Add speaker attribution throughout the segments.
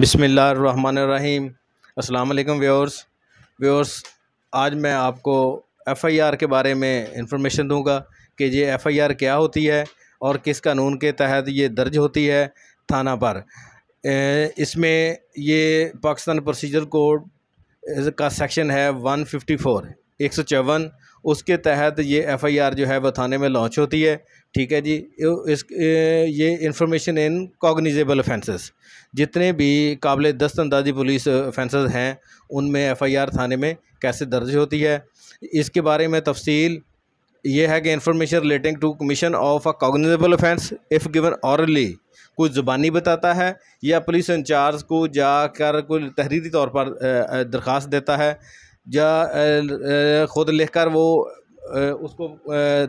Speaker 1: बिसमीम अल्लाम व्यवर्स व्यवर्स आज मैं आपको एफआईआर के बारे में इंफॉर्मेशन दूंगा कि ये एफआईआर क्या होती है और किस कानून के तहत ये दर्ज होती है थाना पर इसमें ये पाकिस्तान प्रोसीजर कोड का सेक्शन है वन फिफ्टी फोर एक सौ चौवन उसके तहत ये एफआईआर जो है वह थाने में लॉन्च होती है ठीक है जी इस ये इंफॉर्मेशन इन कॉग्निजेबल ऑफेंसेस जितने भी काबिल दस्त अंदाजी पुलिस ऑफेंसेस हैं उनमें एफआईआर थाने में कैसे दर्ज होती है इसके बारे में तफसील ये है कि information relating to commission of a cognizable offence if given orally कुछ ज़ुबानी बताता है या पुलिस इंचार्ज को जाकर कोई तहरीरी तौर पर दरख्वास्त देता है या ख़ुद लिख कर वो उसको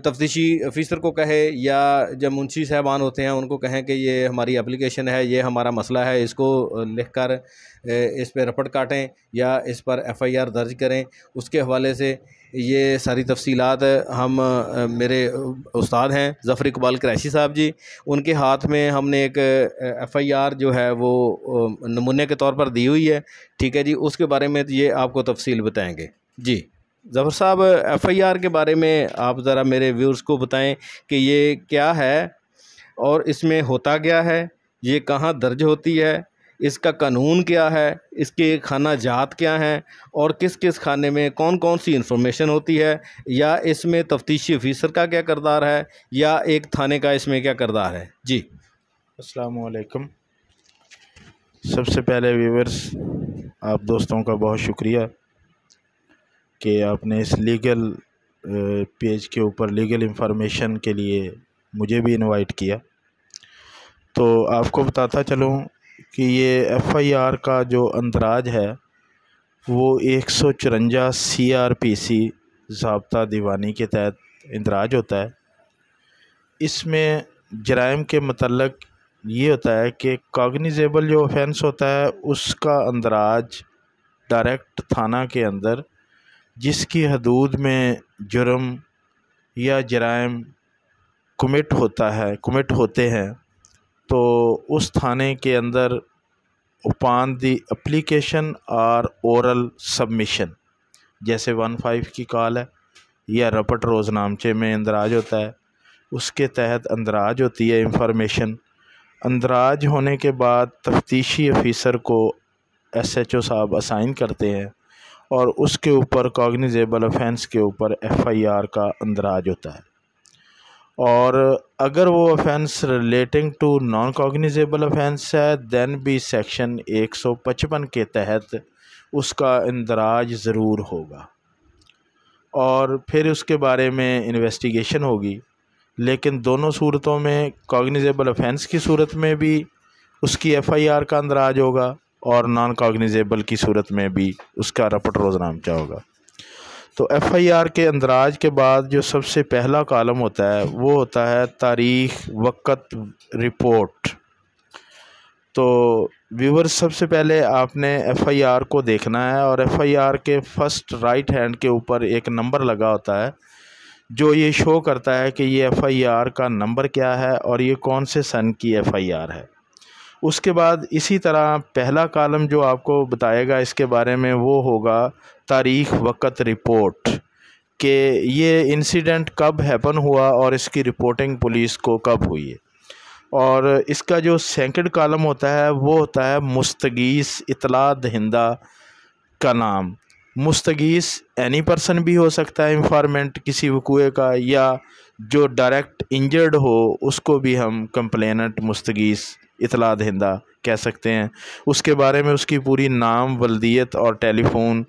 Speaker 1: तफ्तीशी अफ़ीसर को कहे या जब मुंशी साहबान होते हैं उनको कहें कि ये हमारी एप्लीकेशन है ये हमारा मसला है इसको लिख कर इस पर रपट काटें या इस पर एफ़ आई आर दर्ज करें उसके हवाले से ये सारी तफसीलात हम मेरे उस्ताद हैं ज़फ़र इकबाल क्रैशी साहब जी उनके हाथ में हमने एक एफ़ आई आर जो है वो नमूने के तौर पर दी हुई है ठीक है जी उसके बारे में ये आपको तफसील बताएँगे जी ज़फ़र साहब एफ़ आई आर के बारे में आप ज़रा मेरे व्यूर्स को बताएं कि ये क्या है और इसमें होता क्या है ये कहाँ दर्ज होती है इसका कानून क्या है इसके खाना जात क्या हैं और किस किस खाने में कौन कौन सी इन्फॉर्मेशन होती है या इसमें तफ्तीशी अफीसर का क्या करदार है या एक थाने का इसमें क्या करदार है जी
Speaker 2: असलकम सबसे पहले व्यूवर्स आप दोस्तों का बहुत शुक्रिया कि आपने इस लीगल पेज के ऊपर लीगल इंफॉर्मेशन के लिए मुझे भी इनवाइट किया तो आपको बताता चलूँ कि ये एफआईआर का जो अंदराज है वो एक सौ चुरंजा सी आर पी सी जबता दीवानी के तहत इंदराज होता है इसमें जराइम के मतलब ये होता है कि कागनीजेबल जो ऑफेंस होता है उसका अंदराज डायरेक्ट थाना के अंदर जिसकी हदूद में जुर्म या जराइम कमिट होता है कमिट होते हैं तो उस थाने के अंदर उपान दी application और ओरल सबमिशन जैसे वन फाइव की कॉल है या रपट रोज़ नामचे में अंदराज होता है उसके तहत अंदराज होती है इंफॉर्मेशन अंदराज होने के बाद तफ्तीशी अफीसर को एस एच ओ साहब असाइन करते हैं और उसके ऊपर कॉग्निजेबल ऑफेंस के ऊपर एफ आई आर का अंदराज होता है और अगर वो offence relating to non cognizable offence है दैन भी सेक्शन 155 के तहत उसका इंदराज ज़रूर होगा और फिर उसके बारे में इन्वेस्टिगेशन होगी लेकिन दोनों सूरतों में कॉग्निजेबल ऑफेंस की सूरत में भी उसकी एफआईआर का अंदराज होगा और नॉन कॉग्निजेबल की सूरत में भी उसका रपट रोज़नामचा होगा तो एफ़ आई आर के अंदराज के बाद जो सबसे पहला कॉलम होता है वो होता है तारीख वक़्त रिपोर्ट तो व्यूवर सबसे पहले आपने एफ़आईआर को देखना है और एफ़आईआर के फर्स्ट राइट हैंड के ऊपर एक नंबर लगा होता है जो ये शो करता है कि ये एफ़आईआर का नंबर क्या है और ये कौन से सन की एफ़आईआर है उसके बाद इसी तरह पहला कॉलम जो आपको बताएगा इसके बारे में वो होगा तारीख वक़्त रिपोर्ट कि ये इंसिडेंट कब हैपन हुआ और इसकी रिपोर्टिंग पुलिस को कब हुई है और इसका जो सेकंड कॉलम होता है वो होता है मुस्तगीस इतला दहिंदा का नाम मुस्तगीस एनी पर्सन भी हो सकता है इंफॉर्मेंट किसी वकूए का या जो डायरेक्ट इंजर्ड हो उसको भी हम कंप्लेनेंट मुस्तगीस इतला दहिंदा कह सकते हैं उसके बारे में उसकी पूरी नाम वल्दियत और टेलीफोन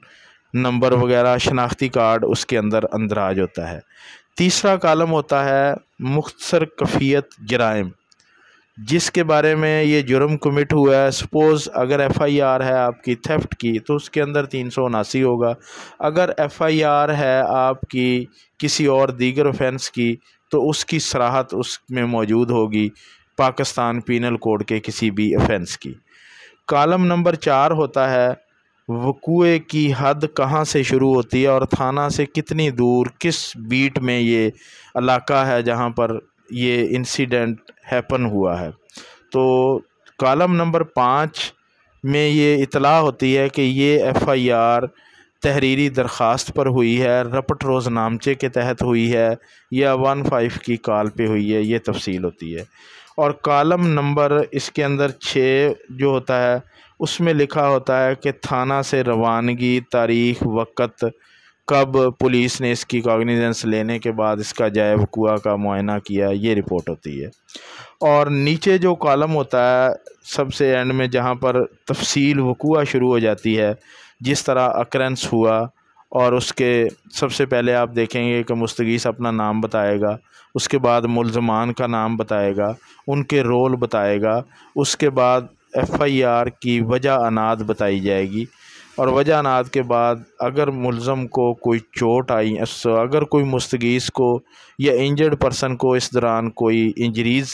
Speaker 2: नंबर वगैरह शनाख्ती कार्ड उसके अंदर अंदराज होता है तीसरा कॉलम होता है मुख्तर कफ़ीत जराइम जिसके बारे में ये जुर्म कमिट हुआ है सपोज़ अगर एफ़ आई आर है आपकी थेफ्ट की तो उसके अंदर तीन सौ उनासी होगा अगर एफ़ आई आर है आपकी किसी और दीगर ऑफेंस की तो उसकी सराहत उसमें मौजूद होगी पाकिस्तान पीनल कोड के किसी भी ऑफेंस की कॉलम नंबर चार होता है वक़ूए की हद कहाँ से शुरू होती है और थाना से कितनी दूर किस बीट में ये इलाक़ा है जहाँ पर ये इंसिडेंट हैपन हुआ है तो कॉलम नंबर पाँच में ये इतला होती है कि ये एफ़ आई आर तहरीरी दरख्वास्त पर हुई है रपट रोज़ नामचे के तहत हुई है या वन फाइव की कॉल पे हुई है ये तफसील होती है और कॉलम नंबर इसके अंदर छः जो होता है उसमें लिखा होता है कि थाना से रवानगी तारीख वक़्त कब पुलिस ने इसकी कॉग्निजेंस लेने के बाद इसका जय वकूआ का मुआयना किया ये रिपोर्ट होती है और नीचे जो कॉलम होता है सबसे एंड में जहाँ पर तफसील वकूआ शुरू हो जाती है जिस तरह अक्रेंस हुआ और उसके सबसे पहले आप देखेंगे कि मुस्तगीस अपना नाम बताएगा उसके बाद मुलजमान का नाम बताएगा उनके रोल बताएगा उसके बाद एफआईआर की वजह अनाद बताई जाएगी और वजह अनाद के बाद अगर मुलम को कोई चोट आई अगर कोई मुस्तगीस को या इंजर्ड पर्सन को इस दौरान कोई इंजरीज़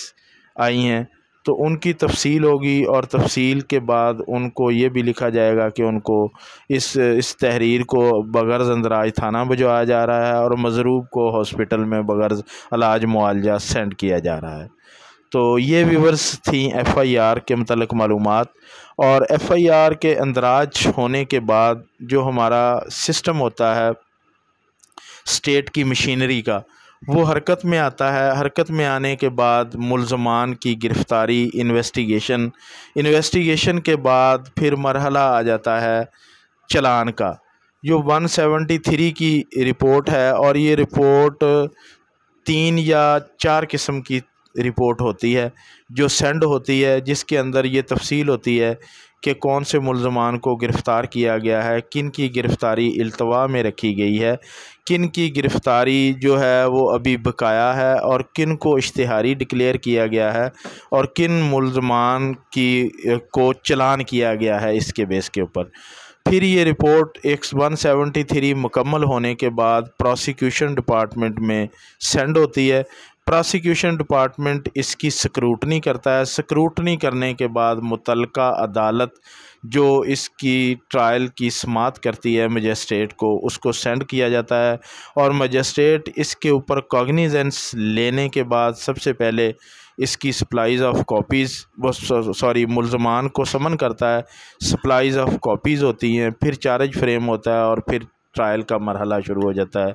Speaker 2: आई हैं तो उनकी तफसील होगी और तफसील के बाद उनको ये भी लिखा जाएगा कि उनको इस इस तहरीर को बगर्ज़ अंदराज थाना भिजवाया जा रहा है और मजरूब को हॉस्पिटल में बगर्ज़ इलाज मुआवजा सेंड किया जा रहा है तो ये व्यूवर्स थी एफ़ आई आर के मतलब मालूम और एफ़ आई आर के अंदराज होने के बाद जो हमारा सिस्टम होता है स्टेट की मशीनरी का वो हरकत में आता है हरकत में आने के बाद मुलजमान की गिरफ़्तारी इन्वेस्टिगेशन इन्वेस्टिगेशन के बाद फिर मरहला आ जाता है चलान का जो 173 की रिपोर्ट है और ये रिपोर्ट तीन या चार किस्म की रिपोर्ट होती है जो सेंड होती है जिसके अंदर ये तफसील होती है कि कौन से मुलजमान को गिरफ़्तार किया गया है किन की गिरफ़्तारी अल्तवा में रखी गई है किन की गिरफ़्तारी जो है वो अभी बकाया है और किन को इश्तहारी डिक्लेयर किया गया है और किन मुलजमान की को चलान किया गया है इसके बेस के ऊपर फिर ये report X one seventy three मुकम्मल होने के बाद प्रोसिक्यूशन डिपार्टमेंट में सेंड होती है प्रोसिक्यूशन डिपार्टमेंट इसकी स्क्रूटनी करता है स्क्रूटनी करने के बाद मुतल अदालत जो इसकी ट्रायल की समात करती है मजिस्ट्रेट को उसको सेंड किया जाता है और मजिस्ट्रेट इसके ऊपर कॉग्निजेंस लेने के बाद सबसे पहले इसकी सप्लाइज़ ऑफ कॉपीज़ सॉरी मुलजमान को समन करता है सप्लाइज़ ऑफ कॉपीज़ होती हैं फिर चार्ज फ्रेम होता है और फिर ट्रायल का मरहला शुरू हो जाता है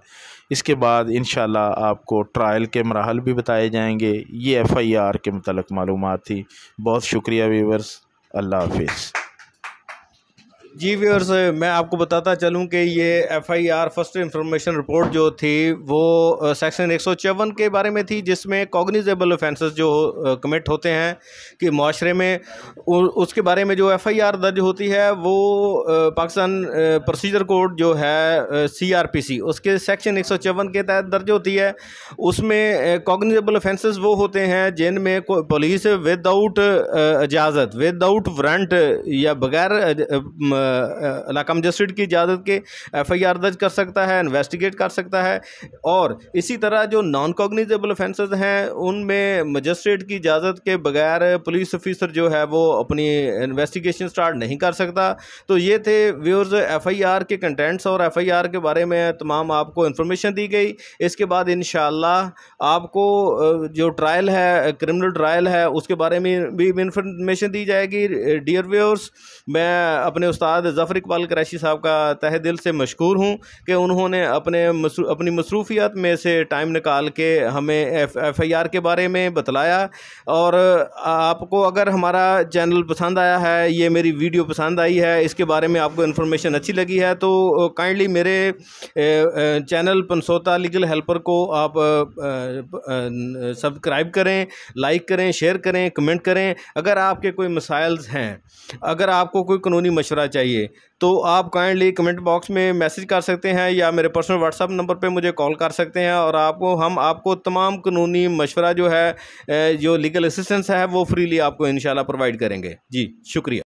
Speaker 2: इसके बाद इन आपको ट्रायल के मरहल भी बताए जाएंगे ये एफ़ आई आर के मतलब मालूम थी बहुत शुक्रिया वीवर्स अल्लाह हाफिज़
Speaker 1: जी व्यवर्स मैं आपको बताता चलूं कि ये एफआईआर फर्स्ट इंफॉर्मेशन रिपोर्ट जो थी वो सेक्शन एक के बारे में थी जिसमें कॉग्निजेबल ऑफेंसेस जो कमिट होते हैं कि माशरे में उसके बारे में जो एफआईआर दर्ज होती है वो पाकिस्तान प्रोसीजर कोड जो है सीआरपीसी उसके सेक्शन एक के तहत दर्ज होती है उसमें कॉग्निजेबल ऑफेंसेस वो होते हैं जिनमें पुलिस विदाउट इजाज़त विदाउट वरंट या बगैर रकम जस्टिड की इजाज़त के एफआईआर दर्ज कर सकता है इन्वेस्टिगेट कर सकता है और इसी तरह जो नॉन कॉग्निजेबल ऑफेंसेस हैं उनमें मजिस्ट्रेट की इजाज़त के बगैर पुलिस ऑफिसर जो है वो अपनी इन्वेस्टिगेशन स्टार्ट नहीं कर सकता तो ये थे व्यूर्स एफ आई आर के कंटेंट्स और एफ आई आर के बारे में तमाम आपको इन्फॉर्मेशन दी गई इसके बाद इन आपको जो ट्रायल है क्रिमिनल ट्रायल है उसके बारे में भी इन्फॉर्मेशन दी जाएगी डियर व्यूअर्स मैं अपने उस्ताद बाद ज़फ़र इकबाल कराची साहब का तह दिल से मशहूर हूँ कि उन्होंने अपने मसरू, अपनी मसरूफियात में से टाइम निकाल के हमें एफ एफ आई आर के बारे में बतलाया और आपको अगर हमारा चैनल पसंद आया है ये मेरी वीडियो पसंद आई है इसके बारे में आपको इन्फॉर्मेशन अच्छी लगी है तो काइंडली मेरे चैनल पनसोता लीगल हेल्पर को आप सब्सक्राइब करें लाइक करें शेयर करें कमेंट करें अगर आपके कोई मसाइल्स हैं अगर आपको कोई कानूनी मशवरा चाहिए चाहिए तो आप काइंडली कमेंट बॉक्स में मैसेज कर सकते हैं या मेरे पर्सनल व्हाट्सअप नंबर पे मुझे कॉल कर सकते हैं और आपको हम आपको तमाम कानूनी मशवरा जो है जो लीगल असिस्टेंस है वो फ्रीली आपको इन प्रोवाइड करेंगे जी शुक्रिया